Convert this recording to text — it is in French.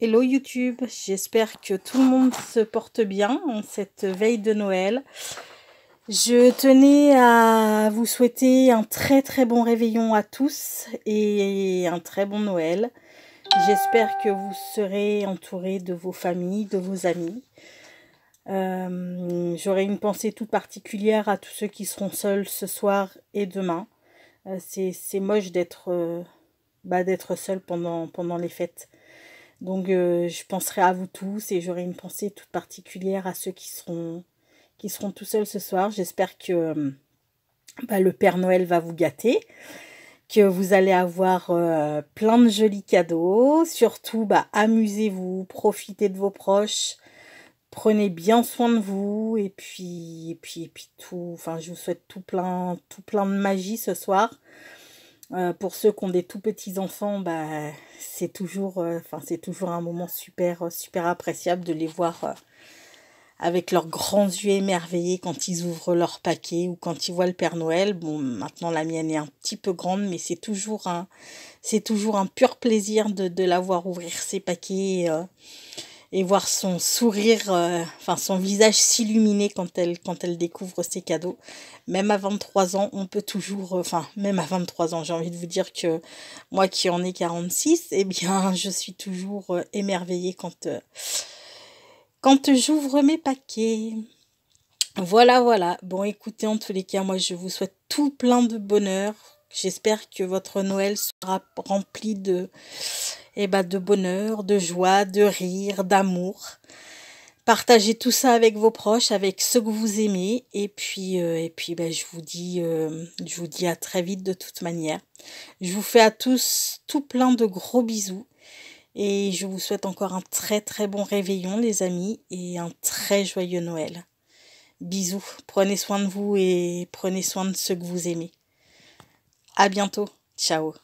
Hello YouTube, j'espère que tout le monde se porte bien en cette veille de Noël. Je tenais à vous souhaiter un très très bon réveillon à tous et un très bon Noël. J'espère que vous serez entourés de vos familles, de vos amis. J'aurais euh, J'aurai une pensée toute particulière à tous ceux qui seront seuls ce soir et demain. Euh, c'est moche euh, bah, d'être seul pendant, pendant les fêtes. Donc euh, je penserai à vous tous et j'aurai une pensée toute particulière à ceux qui seront, qui seront tout seuls ce soir. J'espère que euh, bah, le Père Noël va vous gâter, que vous allez avoir euh, plein de jolis cadeaux. Surtout, bah, amusez-vous, profitez de vos proches. Prenez bien soin de vous et puis puis et puis tout. Enfin, je vous souhaite tout plein tout plein de magie ce soir. Euh, pour ceux qui ont des tout petits enfants, bah, c'est toujours, euh, c'est toujours un moment super, euh, super appréciable de les voir avec leurs grands yeux émerveillés quand ils ouvrent leurs paquets ou quand ils voient le Père Noël. Bon, maintenant la mienne est un petit peu grande, mais c'est toujours un, c'est toujours un pur plaisir de, de la voir ouvrir ses paquets et voir son sourire, euh, enfin son visage s'illuminer quand elle, quand elle découvre ses cadeaux. Même à 23 ans, on peut toujours, euh, enfin même à 23 ans, j'ai envie de vous dire que moi qui en ai 46, eh bien je suis toujours euh, émerveillée quand, quand j'ouvre mes paquets. Voilà, voilà. Bon, écoutez, en tous les cas, moi je vous souhaite tout plein de bonheur, J'espère que votre Noël sera rempli de, eh ben, de bonheur, de joie, de rire, d'amour. Partagez tout ça avec vos proches, avec ceux que vous aimez. Et puis, euh, et puis ben, je, vous dis, euh, je vous dis à très vite de toute manière. Je vous fais à tous tout plein de gros bisous. Et je vous souhaite encore un très très bon réveillon les amis et un très joyeux Noël. Bisous, prenez soin de vous et prenez soin de ceux que vous aimez. À bientôt. Ciao.